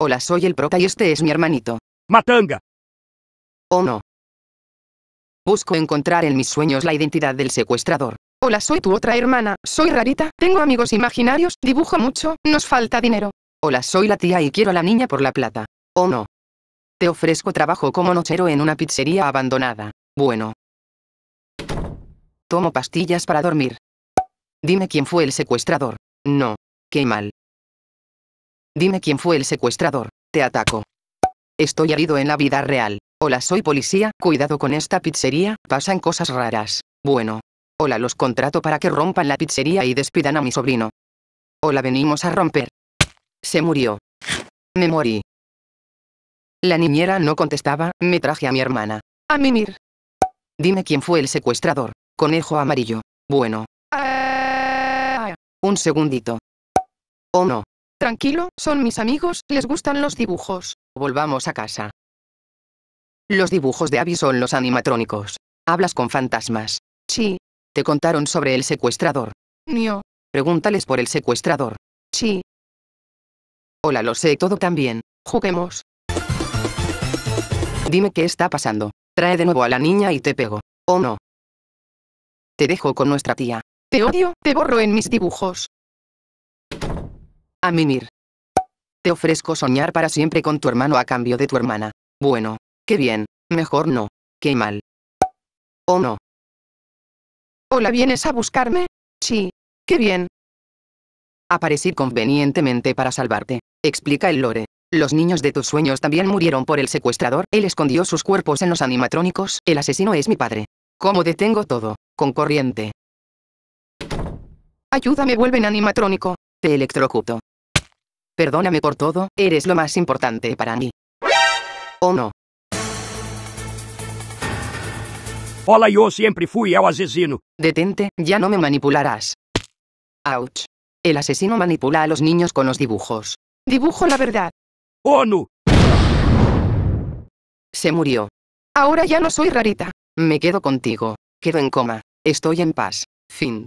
Hola, soy el prota y este es mi hermanito. ¡Matanga! Oh no. Busco encontrar en mis sueños la identidad del secuestrador. Hola, soy tu otra hermana, soy rarita, tengo amigos imaginarios, dibujo mucho, nos falta dinero. Hola, soy la tía y quiero a la niña por la plata. Oh no. Te ofrezco trabajo como nochero en una pizzería abandonada. Bueno. Tomo pastillas para dormir. Dime quién fue el secuestrador. No. Qué mal. Dime quién fue el secuestrador. Te ataco. Estoy herido en la vida real. Hola soy policía, cuidado con esta pizzería, pasan cosas raras. Bueno. Hola los contrato para que rompan la pizzería y despidan a mi sobrino. Hola venimos a romper. Se murió. Me morí. La niñera no contestaba, me traje a mi hermana. A mimir. Dime quién fue el secuestrador. Conejo amarillo. Bueno. Un segundito. Oh no. Tranquilo, son mis amigos, les gustan los dibujos. Volvamos a casa. Los dibujos de Abby son los animatrónicos. Hablas con fantasmas. Sí. Te contaron sobre el secuestrador. No. Pregúntales por el secuestrador. Sí. Hola, lo sé todo también. Juguemos. Dime qué está pasando. Trae de nuevo a la niña y te pego. ¿O no? Te dejo con nuestra tía. Te odio, te borro en mis dibujos. A mimir. Te ofrezco soñar para siempre con tu hermano a cambio de tu hermana. Bueno, qué bien, mejor no, qué mal. ¿O oh, no? Hola, ¿vienes a buscarme? Sí, qué bien. Aparecí convenientemente para salvarte, explica el lore. Los niños de tus sueños también murieron por el secuestrador, él escondió sus cuerpos en los animatrónicos, el asesino es mi padre. ¿Cómo detengo todo? Con corriente. Ayúdame, vuelven animatrónico, te electrocuto. Perdóname por todo, eres lo más importante para mí. ¿O no? Hola, yo siempre fui el asesino. Detente, ya no me manipularás. Ouch. El asesino manipula a los niños con los dibujos. Dibujo la verdad. ¡Oh, no! Se murió. Ahora ya no soy rarita. Me quedo contigo. Quedo en coma. Estoy en paz. Fin.